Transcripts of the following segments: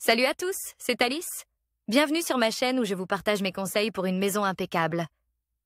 Salut à tous, c'est Alice. Bienvenue sur ma chaîne où je vous partage mes conseils pour une maison impeccable.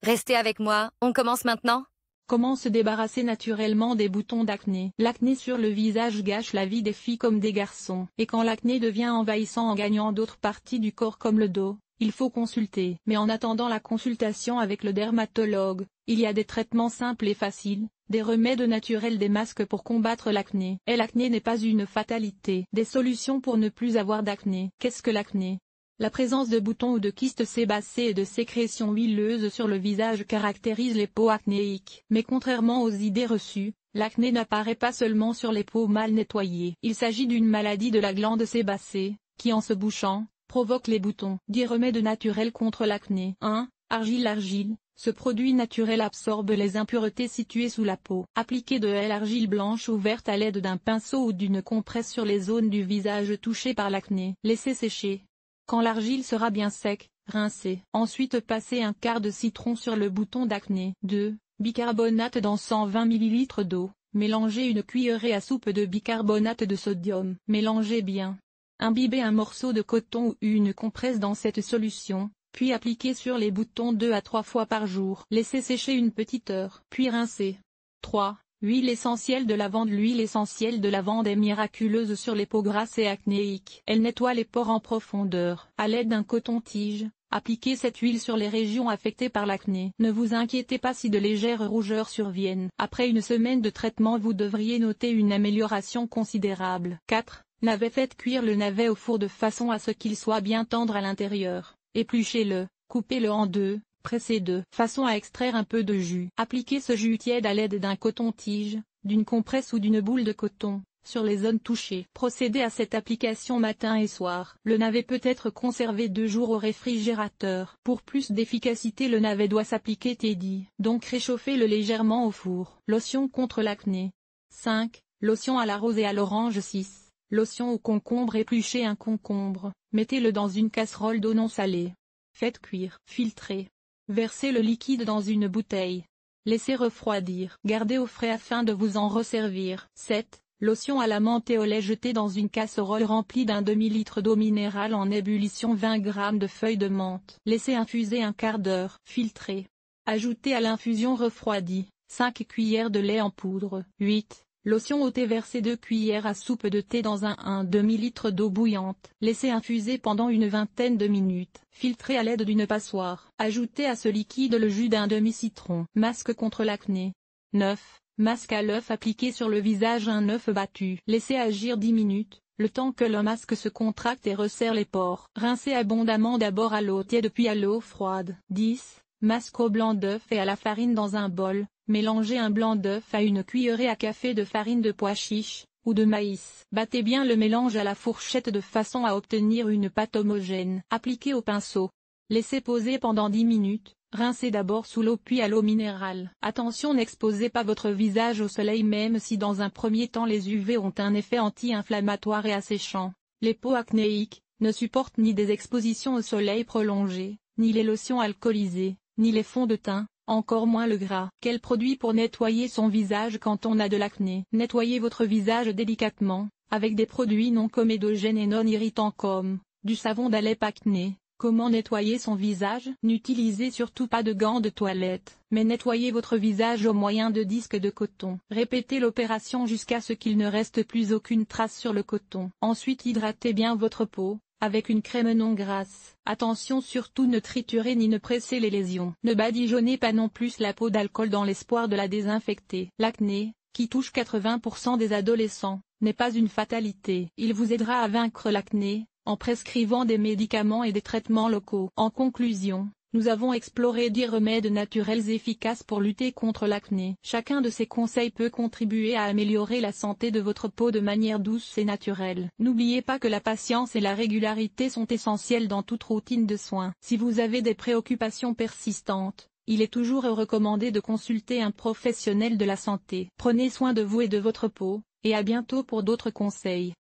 Restez avec moi, on commence maintenant Comment se débarrasser naturellement des boutons d'acné L'acné sur le visage gâche la vie des filles comme des garçons. Et quand l'acné devient envahissant en gagnant d'autres parties du corps comme le dos, il faut consulter. Mais en attendant la consultation avec le dermatologue, il y a des traitements simples et faciles, des remèdes naturels des masques pour combattre l'acné. Et l'acné n'est pas une fatalité. Des solutions pour ne plus avoir d'acné. Qu'est-ce que l'acné la présence de boutons ou de kystes sébacés et de sécrétions huileuses sur le visage caractérise les peaux acnéiques. Mais contrairement aux idées reçues, l'acné n'apparaît pas seulement sur les peaux mal nettoyées. Il s'agit d'une maladie de la glande sébacée, qui en se bouchant, provoque les boutons. 10 remèdes naturels contre l'acné. 1. Argile argile. Ce produit naturel absorbe les impuretés situées sous la peau. Appliquez de l'argile blanche ou verte à l'aide d'un pinceau ou d'une compresse sur les zones du visage touchées par l'acné. Laissez sécher. Quand l'argile sera bien sec, rincez. Ensuite passez un quart de citron sur le bouton d'acné. 2. Bicarbonate dans 120 ml d'eau. Mélangez une cuillerée à soupe de bicarbonate de sodium. Mélangez bien. Imbibez un morceau de coton ou une compresse dans cette solution, puis appliquez sur les boutons 2 à 3 fois par jour. Laissez sécher une petite heure, puis rincez. 3. Huile essentielle de lavande L'huile essentielle de lavande est miraculeuse sur les peaux grasses et acnéiques. Elle nettoie les pores en profondeur. À l'aide d'un coton-tige, appliquez cette huile sur les régions affectées par l'acné. Ne vous inquiétez pas si de légères rougeurs surviennent. Après une semaine de traitement vous devriez noter une amélioration considérable. 4. Navet faites cuire le navet au four de façon à ce qu'il soit bien tendre à l'intérieur, épluchez-le, coupez-le en deux, pressez deux, façon à extraire un peu de jus. Appliquez ce jus tiède à l'aide d'un coton-tige, d'une compresse ou d'une boule de coton, sur les zones touchées. Procédez à cette application matin et soir. Le navet peut être conservé deux jours au réfrigérateur. Pour plus d'efficacité le navet doit s'appliquer Teddy. Donc réchauffez-le légèrement au four. Lotion contre l'acné. 5. Lotion à la rose et à l'orange 6. Lotion au concombre épluchez un concombre, mettez-le dans une casserole d'eau non salée. Faites cuire, filtrez. Versez le liquide dans une bouteille. Laissez refroidir, gardez au frais afin de vous en resservir. 7. Lotion à la menthe et au lait Jetez dans une casserole remplie d'un demi-litre d'eau minérale en ébullition 20 g de feuilles de menthe. Laissez infuser un quart d'heure, filtrez. Ajoutez à l'infusion refroidie, 5 cuillères de lait en poudre. 8. Lotion au thé versée 2 cuillères à soupe de thé dans un demi litre d'eau bouillante. Laissez infuser pendant une vingtaine de minutes. Filtrez à l'aide d'une passoire. Ajoutez à ce liquide le jus d'un demi-citron. Masque contre l'acné. 9. Masque à l'œuf appliqué sur le visage un œuf battu. Laissez agir 10 minutes, le temps que le masque se contracte et resserre les pores. Rincez abondamment d'abord à l'eau tiède puis à l'eau froide. 10. Masque au blanc d'œuf et à la farine dans un bol. Mélangez un blanc d'œuf à une cuillerée à café de farine de pois chiche, ou de maïs. Battez bien le mélange à la fourchette de façon à obtenir une pâte homogène. Appliquez au pinceau. Laissez poser pendant 10 minutes, rincez d'abord sous l'eau puis à l'eau minérale. Attention n'exposez pas votre visage au soleil même si dans un premier temps les UV ont un effet anti-inflammatoire et asséchant. Les peaux acnéiques ne supportent ni des expositions au soleil prolongées, ni les lotions alcoolisées, ni les fonds de teint, encore moins le gras. Quel produit pour nettoyer son visage quand on a de l'acné Nettoyez votre visage délicatement, avec des produits non comédogènes et non irritants comme, du savon d'Alep Acné. Comment nettoyer son visage N'utilisez surtout pas de gants de toilette, mais nettoyez votre visage au moyen de disques de coton. Répétez l'opération jusqu'à ce qu'il ne reste plus aucune trace sur le coton. Ensuite hydratez bien votre peau, avec une crème non grasse. Attention surtout ne triturer ni ne presser les lésions. Ne badigeonnez pas non plus la peau d'alcool dans l'espoir de la désinfecter. L'acné, qui touche 80% des adolescents, n'est pas une fatalité. Il vous aidera à vaincre l'acné, en prescrivant des médicaments et des traitements locaux. En conclusion, nous avons exploré 10 remèdes naturels efficaces pour lutter contre l'acné. Chacun de ces conseils peut contribuer à améliorer la santé de votre peau de manière douce et naturelle. N'oubliez pas que la patience et la régularité sont essentielles dans toute routine de soins. Si vous avez des préoccupations persistantes, il est toujours recommandé de consulter un professionnel de la santé. Prenez soin de vous et de votre peau, et à bientôt pour d'autres conseils.